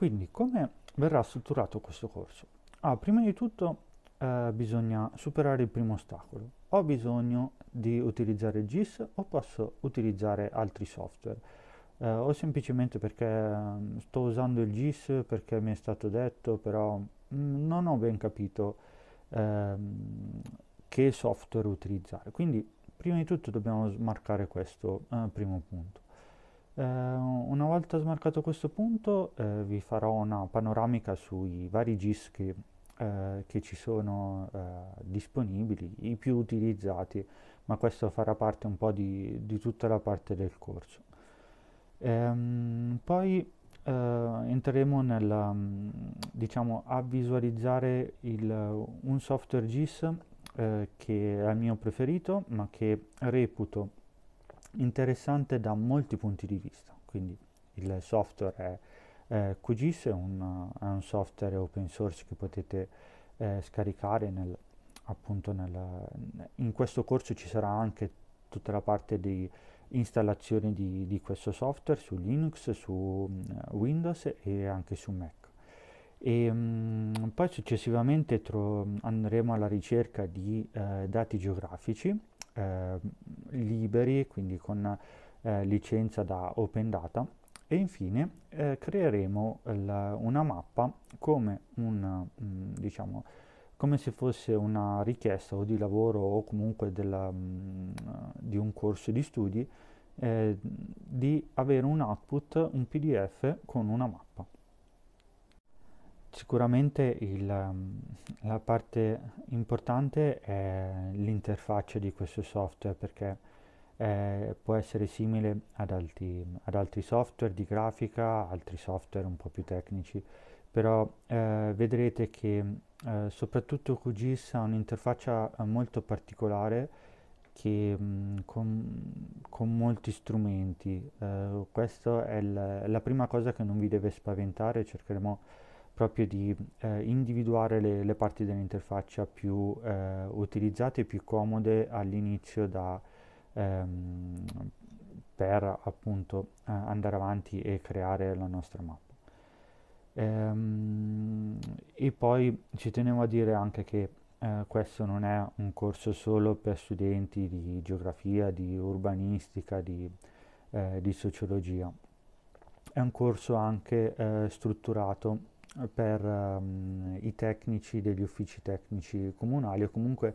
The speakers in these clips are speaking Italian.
Quindi come verrà strutturato questo corso? Ah, prima di tutto eh, bisogna superare il primo ostacolo. Ho bisogno di utilizzare GIS o posso utilizzare altri software. Eh, o semplicemente perché mm, sto usando il GIS perché mi è stato detto, però mm, non ho ben capito ehm, che software utilizzare. Quindi prima di tutto dobbiamo smarcare questo eh, primo punto. Eh, una volta smarcato questo punto eh, vi farò una panoramica sui vari GIS che, eh, che ci sono eh, disponibili, i più utilizzati, ma questo farà parte un po' di, di tutta la parte del corso. Ehm, poi eh, entreremo nella, diciamo, a visualizzare il, un software GIS eh, che è il mio preferito, ma che reputo interessante da molti punti di vista, quindi il software è eh, QGIS, è un, è un, software open source che potete eh, scaricare nel, appunto nel, in questo corso ci sarà anche tutta la parte di installazione di, di questo software su Linux, su eh, Windows e anche su Mac. E, mh, mm, poi successivamente andremo alla ricerca di eh, dati geografici eh, liberi, quindi con eh, licenza da Open Data e infine eh, creeremo la, una mappa come, un, mh, mm, diciamo, come se fosse una richiesta o di lavoro o comunque della, mh, mm, di un corso di studi eh, di avere un output, un PDF con una mappa. Sicuramente il, ehm, la parte importante è l'interfaccia di questo software perché eh, può essere simile ad altri, ad altri, software di grafica, altri software un po' più tecnici, però eh, vedrete che eh, soprattutto QGIS ha un'interfaccia eh, molto particolare che, mh, mm, con, con, molti strumenti. Eh, questa è la prima cosa che non vi deve spaventare, cercheremo proprio di eh, individuare le, le, parti dell'interfaccia più eh, utilizzate e più comode all'inizio da, ehm, per appunto eh, andare avanti e creare la nostra mappa. Ehm, e poi ci tenevo a dire anche che eh, questo non è un corso solo per studenti di geografia, di urbanistica, di, eh, di sociologia. È un corso anche eh, strutturato per um, i tecnici degli uffici tecnici comunali o comunque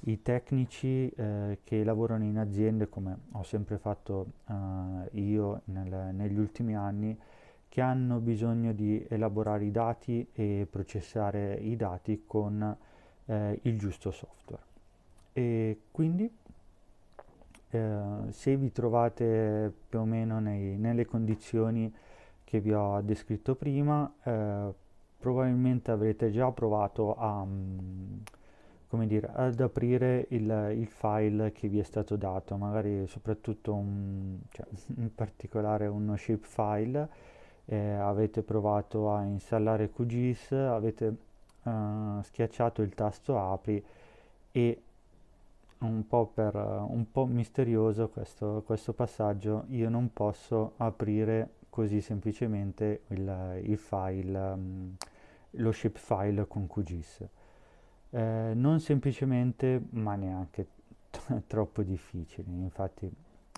i tecnici eh, che lavorano in aziende come ho sempre fatto eh, io nel, negli ultimi anni che hanno bisogno di elaborare i dati e processare i dati con eh, il giusto software e quindi eh, se vi trovate più o meno nei, nelle condizioni che vi ho descritto prima eh, probabilmente avrete già provato a mm, come dire, ad aprire il, il, file che vi è stato dato, magari soprattutto un, cioè, in particolare uno shapefile, eh, avete provato a installare QGIS, avete eh, schiacciato il tasto apri e un po', per, un po misterioso questo, questo passaggio, io non posso aprire così semplicemente il, il file, mm, lo shapefile con QGIS. Eh, non semplicemente, ma neanche troppo difficile, infatti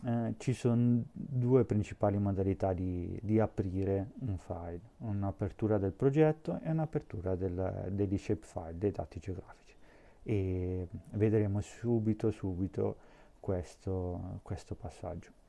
eh, ci sono due principali modalità di, di aprire un file, un'apertura del progetto e un'apertura del, degli shapefile, dei dati geografici e vedremo subito subito questo, questo passaggio.